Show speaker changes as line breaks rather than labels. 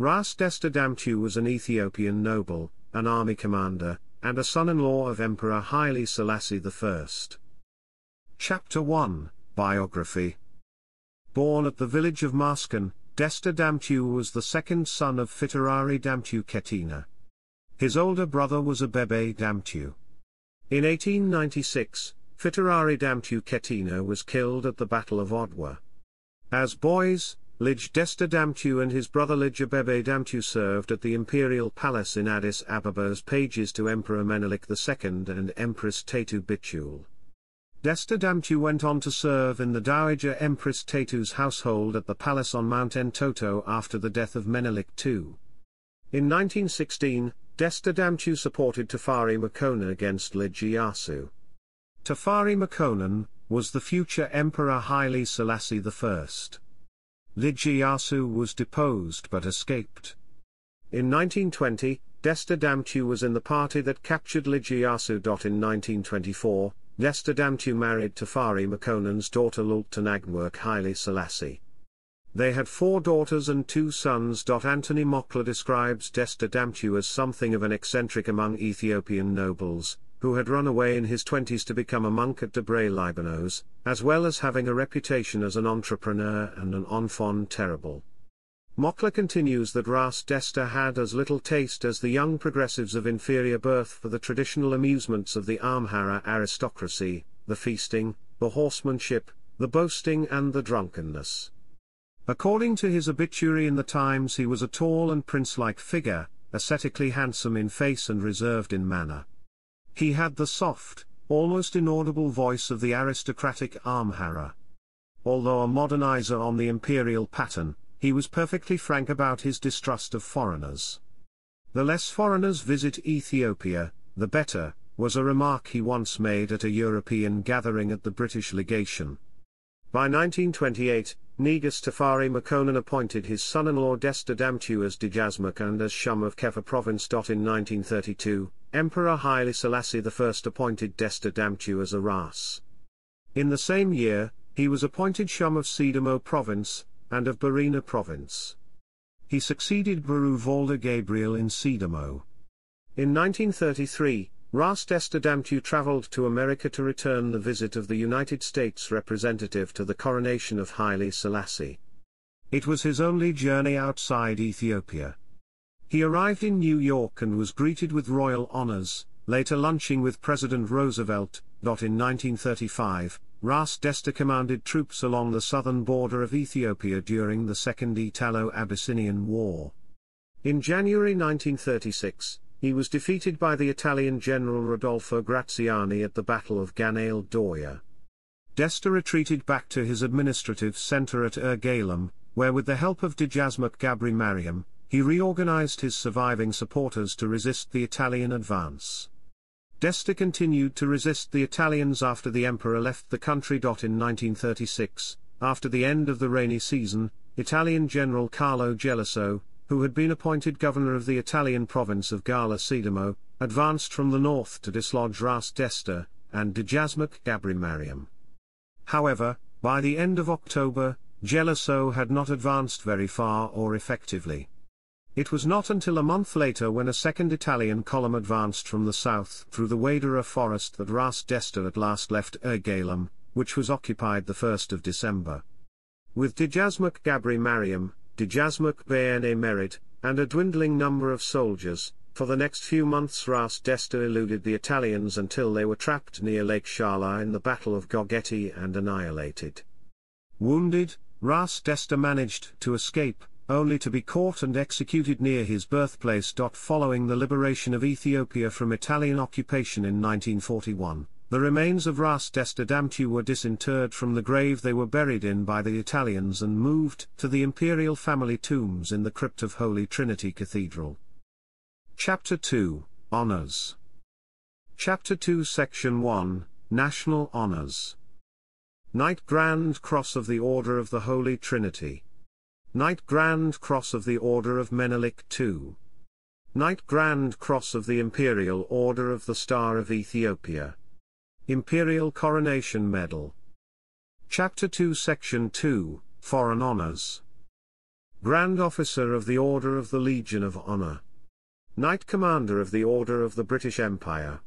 Ras Destadamtu was an Ethiopian noble, an army commander, and a son-in-law of Emperor Haile Selassie I. Chapter 1, Biography Born at the village of Masken, Desta Damtu was the second son of Fitarari Damtu Ketina. His older brother was Abebe Damtu. In 1896, Fitarari Damtu Ketina was killed at the Battle of Odwa. As boys, Lij Desta Damtu and his brother Lijabebe Damtu served at the imperial palace in Addis Ababa as pages to Emperor Menelik II and Empress Tetu Bichul. Desta Damtu went on to serve in the Dowager Empress Tetu's household at the palace on Mount Entoto after the death of Menelik II. In 1916, Desta Damtu supported Tafari Makona against Iyasu. Tafari Makonnen was the future Emperor Haile Selassie I. Lijiyasu was deposed but escaped. In 1920, Desta Damtu was in the party that captured Lijiyasu. In 1924, Desta Damtu married Tafari Makonnen's daughter Lultanagmwerk Haile Selassie. They had four daughters and two sons. Anthony Mokler describes Desta Damtu as something of an eccentric among Ethiopian nobles, who had run away in his twenties to become a monk at Debre Libanos, as well as having a reputation as an entrepreneur and an enfant terrible. Mokler continues that Ras Desta had as little taste as the young progressives of inferior birth for the traditional amusements of the Amhara aristocracy, the feasting, the horsemanship, the boasting and the drunkenness. According to his obituary in the Times he was a tall and prince-like figure, ascetically handsome in face and reserved in manner. He had the soft, almost inaudible voice of the aristocratic armharer. Although a modernizer on the imperial pattern, he was perfectly frank about his distrust of foreigners. The less foreigners visit Ethiopia, the better, was a remark he once made at a European gathering at the British legation. By 1928, Negus Tafari Makonnen appointed his son-in-law Desta Damtu as Dijasmak and as Shum of Kefa province. In 1932, Emperor Haile Selassie I appointed Desta Damtu as a Ras. In the same year, he was appointed Shum of Sidamo province, and of Barina province. He succeeded Baru Valda Gabriel in Sidamo. In 1933, Rast Damtew traveled to America to return the visit of the United States representative to the coronation of Haile Selassie. It was his only journey outside Ethiopia. He arrived in New York and was greeted with royal honors, later lunching with President Roosevelt. In 1935, Ras Desta commanded troops along the southern border of Ethiopia during the Second Italo-Abyssinian War. In January 1936, he was defeated by the Italian general Rodolfo Graziani at the Battle of Ganale Doria. Desta retreated back to his administrative centre at Ergalum, where with the help of Dijasmak Gabri Mariam, he reorganized his surviving supporters to resist the Italian advance. Desta continued to resist the Italians after the emperor left the country. In 1936, after the end of the rainy season, Italian general Carlo Geloso, who had been appointed governor of the Italian province of Gala Sidamo, advanced from the north to dislodge Ras Desta and Dejasmak Gabrimariam. However, by the end of October, Geloso had not advanced very far or effectively. It was not until a month later when a second Italian column advanced from the south through the Wadera forest that Ras Desta at last left Ergalum, which was occupied the 1st of December. With Dejasmuk Gabri Mariam, Dijasmak Bayane Merid and a dwindling number of soldiers, for the next few months Ras Desta eluded the Italians until they were trapped near Lake Shala in the Battle of Gogeti and annihilated. Wounded, Ras Desta managed to escape, only to be caught and executed near his birthplace. Following the liberation of Ethiopia from Italian occupation in 1941. The remains of Ras Destadamtu were disinterred from the grave they were buried in by the Italians and moved to the imperial family tombs in the crypt of Holy Trinity Cathedral. Chapter 2 Honours Chapter 2 Section 1 National Honours Knight Grand Cross of the Order of the Holy Trinity Knight Grand Cross of the Order of Menelik II Knight Grand Cross of the Imperial Order of the Star of Ethiopia Imperial Coronation Medal. Chapter 2 Section 2, Foreign Honours. Grand Officer of the Order of the Legion of Honour. Knight Commander of the Order of the British Empire.